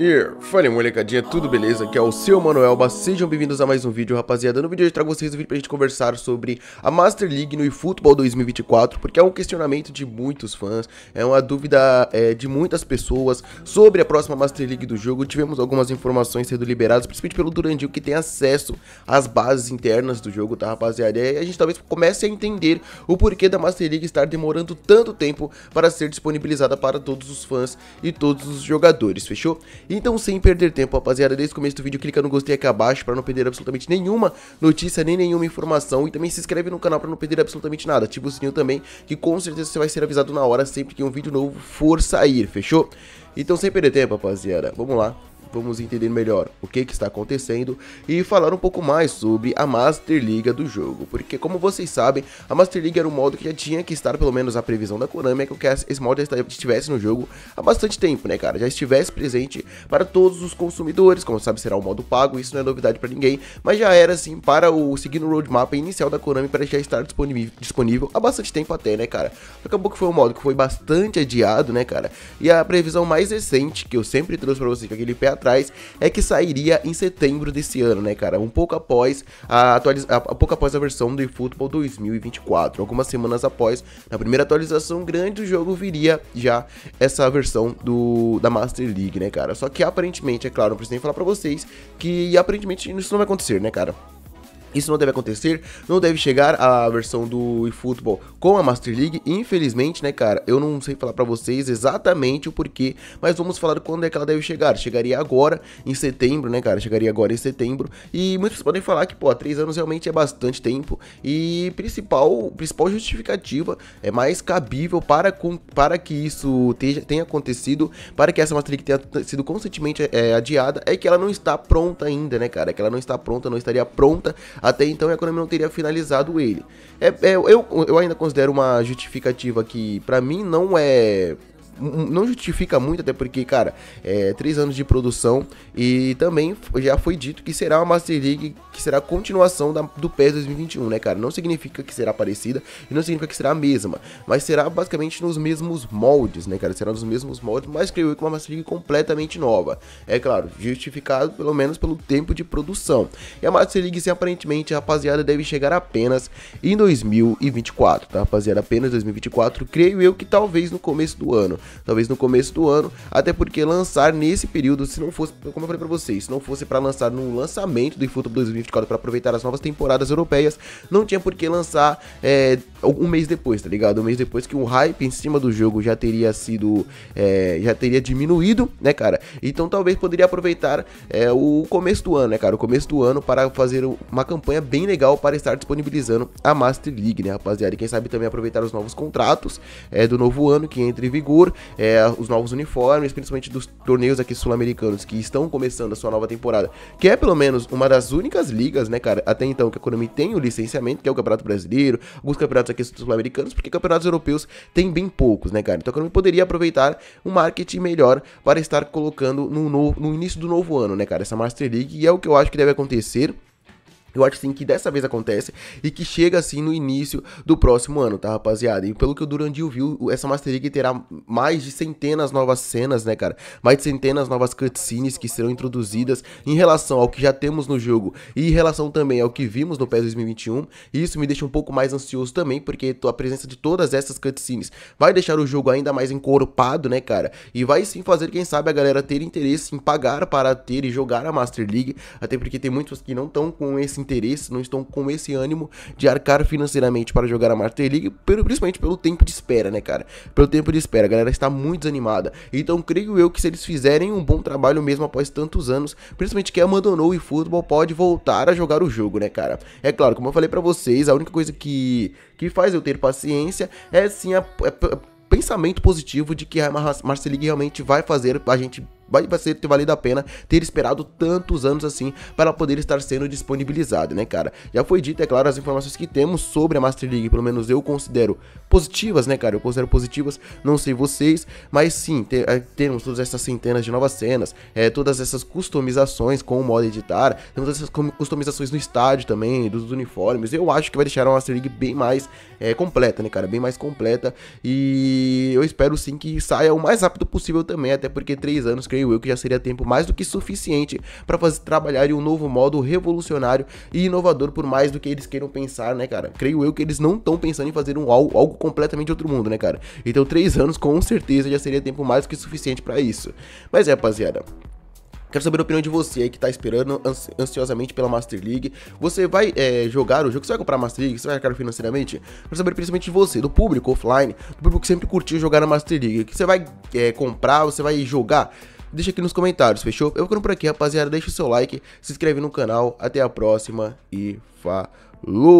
Yeah. Fala molecadinha, tudo beleza? Aqui é o seu Manuel sejam bem-vindos a mais um vídeo rapaziada No vídeo de hoje trago trago vocês um vídeo pra gente conversar sobre a Master League no eFootball 2024 Porque é um questionamento de muitos fãs, é uma dúvida é, de muitas pessoas sobre a próxima Master League do jogo Tivemos algumas informações sendo liberadas, principalmente pelo Durandil que tem acesso às bases internas do jogo, tá rapaziada? E a gente talvez comece a entender o porquê da Master League estar demorando tanto tempo para ser disponibilizada para todos os fãs e todos os jogadores, fechou? Então, sem perder tempo, rapaziada, desde o começo do vídeo, clica no gostei aqui abaixo para não perder absolutamente nenhuma notícia, nem nenhuma informação. E também se inscreve no canal para não perder absolutamente nada. Ativa o sininho também, que com certeza você vai ser avisado na hora sempre que um vídeo novo for sair, fechou? Então, sem perder tempo, rapaziada, vamos lá vamos entender melhor o que, que está acontecendo e falar um pouco mais sobre a Master Liga do jogo, porque como vocês sabem, a Master Liga era um modo que já tinha que estar, pelo menos a previsão da Konami, é que esse modo já estivesse no jogo há bastante tempo, né cara, já estivesse presente para todos os consumidores, como sabe será um modo pago, isso não é novidade para ninguém, mas já era assim para o seguindo o roadmap inicial da Konami para já estar disponível, disponível há bastante tempo até, né cara, acabou que foi um modo que foi bastante adiado, né cara, e a previsão mais recente que eu sempre trouxe para vocês com aquele pé atrás, é que sairia em setembro desse ano, né, cara? Um pouco após a, atualiz... a, pouco após a versão do eFootball 2024. Algumas semanas após, na primeira atualização grande, o jogo viria já essa versão do da Master League, né, cara? Só que aparentemente, é claro, não preciso nem falar para vocês que aparentemente isso não vai acontecer, né, cara? Isso não deve acontecer, não deve chegar a versão do eFootball com a Master League. Infelizmente, né, cara, eu não sei falar para vocês exatamente o porquê, mas vamos falar quando é que ela deve chegar. Chegaria agora, em setembro, né, cara? Chegaria agora em setembro. E muitos podem falar que, pô, três anos realmente é bastante tempo. E principal, principal justificativa é mais cabível para, com, para que isso teja, tenha acontecido, para que essa Master League tenha sido constantemente é, adiada, é que ela não está pronta ainda, né, cara? É que ela não está pronta, não estaria pronta até então a economia não teria finalizado ele. É, é eu, eu ainda considero uma justificativa que, para mim, não é não justifica muito, até porque, cara, é, três anos de produção e também já foi dito que será uma Master League que será a continuação da, do PES 2021, né, cara? Não significa que será parecida e não significa que será a mesma, mas será basicamente nos mesmos moldes, né, cara? Será nos mesmos moldes, mas creio eu que uma Master League completamente nova. É claro, justificado pelo menos pelo tempo de produção. E a Master League, sim, aparentemente, rapaziada, deve chegar apenas em 2024, tá, rapaziada? Apenas 2024, creio eu que talvez no começo do ano talvez no começo do ano, até porque lançar nesse período, se não fosse, como eu falei para vocês, se não fosse para lançar no lançamento do eFootball 2024 para aproveitar as novas temporadas europeias, não tinha por que lançar é, um mês depois, tá ligado? Um mês depois que o hype em cima do jogo já teria sido, é, já teria diminuído, né, cara? Então talvez poderia aproveitar é, o começo do ano, né, cara? O começo do ano para fazer uma campanha bem legal para estar disponibilizando a Master League, né, rapaziada? E quem sabe também aproveitar os novos contratos é, do novo ano que entra em vigor é, os novos uniformes, principalmente dos torneios aqui sul-americanos que estão começando a sua nova temporada, que é pelo menos uma das únicas ligas, né, cara, até então que a Konami tem o licenciamento, que é o Campeonato Brasileiro, alguns campeonatos aqui sul-americanos, porque campeonatos europeus tem bem poucos, né, cara? Então a Konami poderia aproveitar um marketing melhor para estar colocando no, novo, no início do novo ano, né, cara, essa Master League, e é o que eu acho que deve acontecer. Eu acho sim que dessa vez acontece e que chega assim no início do próximo ano, tá, rapaziada? E pelo que o Durandil viu, essa Master League terá mais de centenas novas cenas, né, cara? Mais de centenas novas cutscenes que serão introduzidas em relação ao que já temos no jogo e em relação também ao que vimos no PES 2021. E isso me deixa um pouco mais ansioso também, porque a presença de todas essas cutscenes vai deixar o jogo ainda mais encorpado, né, cara? E vai sim fazer, quem sabe, a galera ter interesse em pagar para ter e jogar a Master League, até porque tem muitos que não estão com esse interesse, não estão com esse ânimo de arcar financeiramente para jogar a Master League, principalmente pelo tempo de espera, né, cara? Pelo tempo de espera, a galera está muito desanimada. Então, creio eu que se eles fizerem um bom trabalho mesmo após tantos anos, principalmente quem abandonou o futebol pode voltar a jogar o jogo, né, cara? É claro, como eu falei para vocês, a única coisa que, que faz eu ter paciência é sim a, a, é, a é, pensamento positivo de que a Marceliga realmente vai fazer a gente vai ser ter valido a pena ter esperado tantos anos assim para poder estar sendo disponibilizado, né, cara? Já foi dito, é claro, as informações que temos sobre a Master League, pelo menos eu considero positivas, né, cara? Eu considero positivas, não sei vocês, mas sim, ter, eh, temos todas essas centenas de novas cenas, é, todas essas customizações com o modo editar, temos essas customizações no estádio também, dos uniformes. Eu acho que vai deixar a Master League bem mais é, completa, né, cara? Bem mais completa. E eu espero sim que saia o mais rápido possível também, até porque três anos, creio creio eu que já seria tempo mais do que suficiente para fazer trabalhar em um novo modo revolucionário e inovador por mais do que eles queiram pensar, né, cara? Creio eu que eles não estão pensando em fazer um algo, algo completamente outro mundo, né, cara? Então, três anos com certeza já seria tempo mais do que suficiente para isso. Mas é, rapaziada, Quero saber a opinião de você aí que tá esperando ansiosamente pela Master League. Você vai é, jogar o jogo? Você vai comprar a Master League? Você vai caro financeiramente? Quero saber principalmente de você, do público offline, do público que sempre curtiu jogar na Master League. que você vai é, comprar? Você vai jogar? deixa aqui nos comentários, fechou? Eu vou por aqui, rapaziada. Deixa o seu like, se inscreve no canal. Até a próxima e falou!